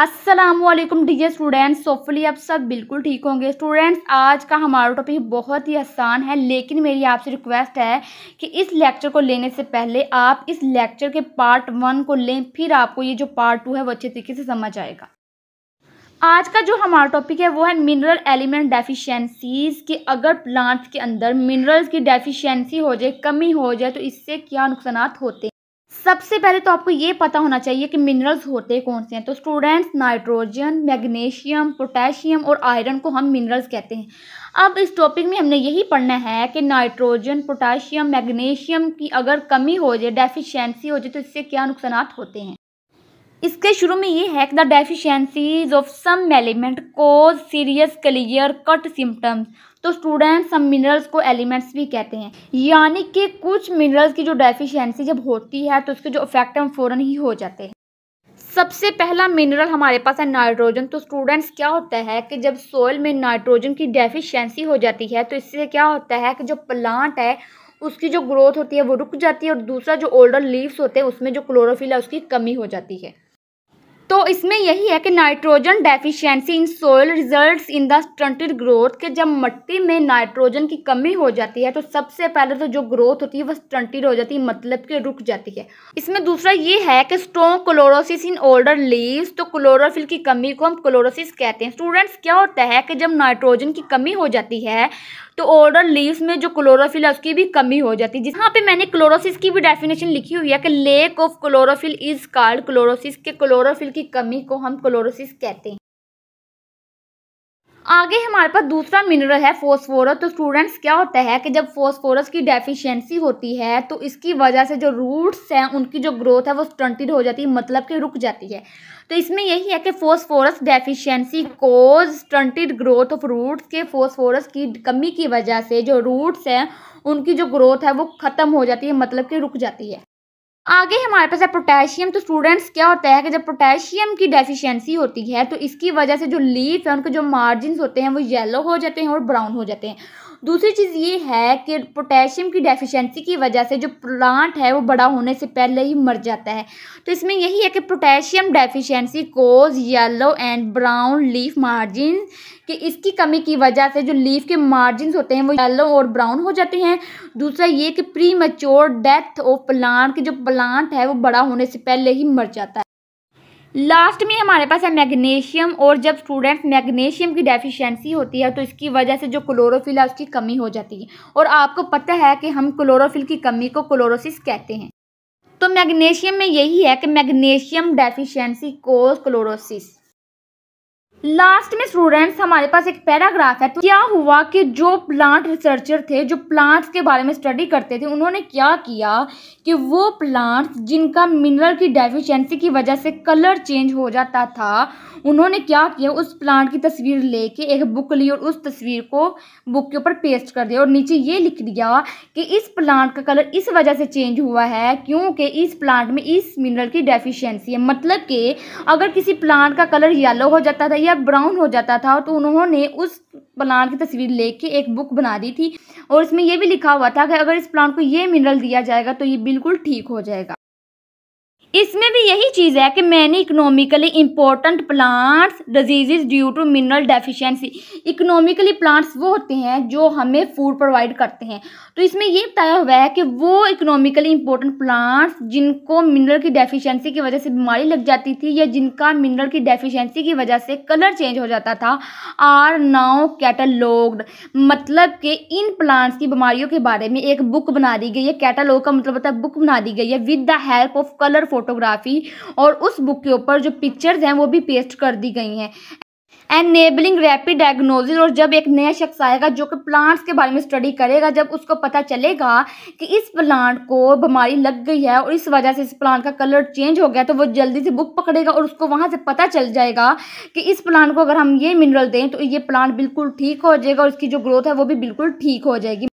असलम डी जे स्टूडेंट्स सोफली आप सब बिल्कुल ठीक होंगे स्टूडेंट्स आज का हमारा टॉपिक बहुत ही आसान है लेकिन मेरी आपसे रिक्वेस्ट है कि इस लेक्चर को लेने से पहले आप इस लेक्चर के पार्ट वन को लें फिर आपको ये जो पार्ट टू है वो अच्छे तरीके से समझ आएगा आज का जो हमारा टॉपिक है वो है मिनरल एलिमेंट डेफिशिएंसीज कि अगर प्लांट के अंदर मिनरल्स की डेफिशिएंसी हो जाए कमी हो जाए तो इससे क्या नुकसान होते हैं सबसे पहले तो आपको ये पता होना चाहिए कि मिनरल्स होते कौन से हैं तो स्टूडेंट्स नाइट्रोजन मैग्नीशियम पोटेशियम और आयरन को हम मिनरल्स कहते हैं अब इस टॉपिक में हमने यही पढ़ना है कि नाइट्रोजन पोटेशियम मैग्नीशियम की अगर कमी हो जाए डेफिशिएंसी हो जाए तो इससे क्या नुकसान होते हैं इसके शुरू में ये है कि the deficiencies of some element cause serious clear cut symptoms तो स्टूडेंट्स हम मिनरल्स को एलिमेंट्स भी कहते हैं यानी कि कुछ मिनरल्स की जो डेफिशिएंसी जब होती है तो उसके जो इफेक्ट हम फ़ौरन ही हो जाते हैं सबसे पहला मिनरल हमारे पास है नाइट्रोजन तो स्टूडेंट्स क्या होता है कि जब सोयल में नाइट्रोजन की डेफिशिएंसी हो जाती है तो इससे क्या होता है कि जो प्लांट है उसकी जो ग्रोथ होती है वो रुक जाती है और दूसरा जो ओल्डर लीव्स होते हैं उसमें जो क्लोरोफिल है उसकी कमी हो जाती है तो इसमें यही है कि nitrogen deficiency in soil results in the stunted growth के जब मिट्टी में नाइट्रोजन की कमी हो जाती है तो सबसे पहले तो जो ग्रोथ होती है वह स्टंटेड हो जाती है मतलब कि रुक जाती है इसमें दूसरा ये है कि strong chlorosis in older leaves तो क्लोरोफिल की कमी को हम क्लोरोसिस कहते हैं स्टूडेंट्स क्या होता है कि जब नाइट्रोजन की कमी हो जाती है तो ओरल लीव्स में जो क्लोरोफिल है उसकी भी कमी हो जाती है जहाँ पे मैंने क्लोरोसिस की भी डेफिनेशन लिखी हुई है कि lack of chlorophyll is called chlorosis के क्लोरोफिल की कमी को हम क्लोरोसिस कहते हैं आगे हमारे पास दूसरा मिनरल है फोस्फोरस तो स्टूडेंट्स क्या होता है कि जब फोस्फोरस की डेफिशिएंसी होती है तो इसकी वजह से जो रूट्स हैं उनकी जो ग्रोथ है वो स्टंटेड हो जाती है मतलब कि रुक जाती है तो इसमें यही है कि phosphorus deficiency cause stunted growth of roots के फोस्फोरस की कमी की वजह से जो रूट्स हैं उनकी जो ग्रोथ है वो ख़त्म हो जाती है मतलब कि रुक जाती है आगे हमारे पास है पोटेशियम तो स्टूडेंट्स क्या होता है कि जब पोटेशियम की डेफिशिएंसी होती है तो इसकी वजह से जो लीफ है उनके जो मार्जिन होते हैं वो येलो हो जाते हैं और ब्राउन हो जाते हैं दूसरी चीज़ ये है कि पोटेशियम की डेफिशिएंसी की वजह से जो प्लांट है वो बड़ा होने से पहले ही मर जाता है तो इसमें यही है कि potassium deficiency cause yellow and brown leaf margin कि इसकी कमी की वजह से जो लीफ के मार्जिन होते हैं वो येलो और ब्राउन हो जाते हैं दूसरा ये कि premature death of plant जो प्लांट है वो बड़ा होने से पहले ही मर जाता है लास्ट में हमारे पास है मैग्नीशियम और जब स्टूडेंट्स मैग्नीशियम की डेफिशिएंसी होती है तो इसकी वजह से जो क्लोरोफिल है उसकी कमी हो जाती है और आपको पता है कि हम क्लोरोफिल की कमी को क्लोरोसिस कहते हैं तो मैग्नीशियम में यही है कि magnesium deficiency cause chlorosis last में स्टूडेंट्स हमारे पास एक पैराग्राफ है तो क्या हुआ कि जो प्लांट रिसर्चर थे जो प्लांट्स के बारे में स्टडी करते थे उन्होंने क्या किया कि वो प्लांट्स जिनका मिनरल की डेफिशिएंसी की वजह से कलर चेंज हो जाता था उन्होंने क्या किया उस प्लांट की तस्वीर लेके एक बुक ली और उस तस्वीर को बुक के ऊपर पेस्ट कर दिया और नीचे ये लिख दिया कि इस प्लांट का कलर इस वजह से चेंज हुआ है क्योंकि इस प्लांट में इस मिनरल की डेफिशिएंसी है मतलब कि अगर किसी प्लांट का कलर येलो हो जाता था या जब ब्राउन हो जाता था तो उन्होंने उस प्लांट की तस्वीर लेके एक बुक बना दी थी और इसमें यह भी लिखा हुआ था कि अगर इस प्लांट को ये मिनरल दिया जाएगा तो ये बिल्कुल ठीक हो जाएगा इसमें भी यही चीज़ है कि many economically important plants disease due to mineral deficiency economically plants वो होते हैं जो हमें फूड प्रोवाइड करते हैं तो इसमें ये बताया हुआ है कि वो इकोनॉमिकली इम्पोर्टेंट प्लांट्स जिनको मिनरल की डेफिशिएंसी की वजह से बीमारी लग जाती थी या जिनका मिनरल की डेफिशिएंसी की वजह से कलर चेंज हो जाता था आर नाउ कैटलॉग्ड मतलब कि इन प्लांट्स की बीमारियों के बारे में एक बुक बना दी गई है कैटलॉग का मतलब होता है बुक बना दी गई है with the help of colour photo photography और उस बुक के ऊपर जो पिक्चर्स हैं वो भी पेस्ट कर दी गई हैं एनेबलिंग रैपिड डायग्नोजिस और जब एक नया शख्स आएगा जो कि प्लांट्स के बारे में स्टडी करेगा जब उसको पता चलेगा कि इस प्लांट को बीमारी लग गई है और इस वजह से इस प्लांट का कलर चेंज हो गया तो वो जल्दी से बुक पकड़ेगा और उसको वहाँ से पता चल जाएगा कि इस प्लांट को अगर हम ये मिनरल दें तो ये प्लांट बिल्कुल ठीक हो जाएगा और इसकी जो ग्रोथ है वो भी बिल्कुल ठीक हो जाएगी